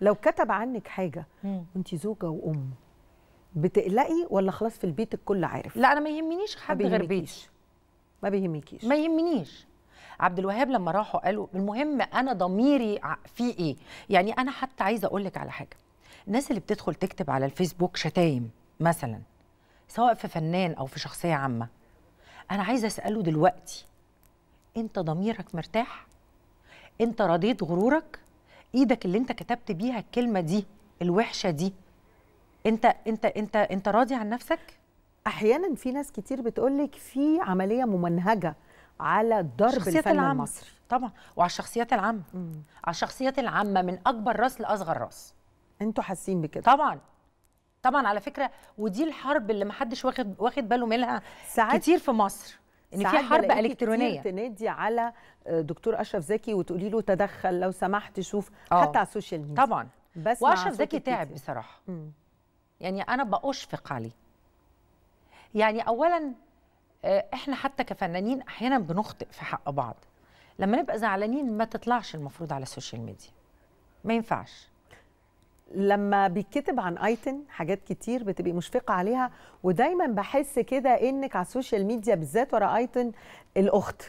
لو كتب عنك حاجه وانت زوجه وام بتقلقي ولا خلاص في البيت الكل عارف لا انا ما يهمنيش حد غير بيتي ما بيهمكيش ما يهمنيش عبد الوهاب لما راحوا قالوا المهم انا ضميري في ايه يعني انا حتى عايزه اقول لك على حاجه الناس اللي بتدخل تكتب على الفيسبوك شتايم مثلا سواء في فنان او في شخصيه عامه انا عايزه اساله دلوقتي انت ضميرك مرتاح انت رضيت غرورك ايدك اللي انت كتبت بيها الكلمه دي الوحشه دي انت انت انت انت راضي عن نفسك احيانا في ناس كتير بتقولك في عمليه ممنهجه على ضرب الفن العام. المصري طبعا وعلى الشخصيات العامه على الشخصيات العامه من اكبر راس لاصغر راس انتوا حاسين بكده طبعا طبعا على فكره ودي الحرب اللي محدش واخد واخد باله منها ساعات كتير في مصر ان في حرب الكترونيه تنادي على آه، دكتور اشرف زكي وتقولي له تدخل لو سمحت شوف أوه. حتى على السوشيال ميديا طبعا بس واشرف زكي تعب بصراحه مم. يعني انا باشفق عليه يعني اولا آه، احنا حتى كفنانين احيانا بنخطئ في حق بعض لما نبقى زعلانين ما تطلعش المفروض على السوشيال ميديا ما ينفعش لما بيتكتب عن ايتن حاجات كتير بتبقي مشفقه عليها ودايما بحس كده انك على السوشيال ميديا بالذات ورا ايتن الاخت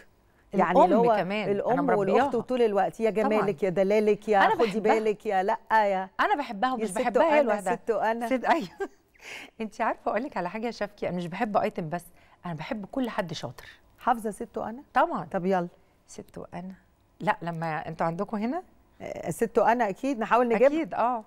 يعني الام هو كمان الام والاخت وطول الوقت يا جمالك يا دلالك يا خدي بالك يا لا يا انا بحبها ومش بحبها يا الوحده ست انا ست ايوه انت عارفه اقول لك على حاجه يا شفكي انا مش بحب ايتن بس انا بحب كل حد شاطر حافظه ست انا طبعا طب يلا ست انا لا لما انتوا عندكم هنا آه، ست انا اكيد نحاول نجيب اكيد اه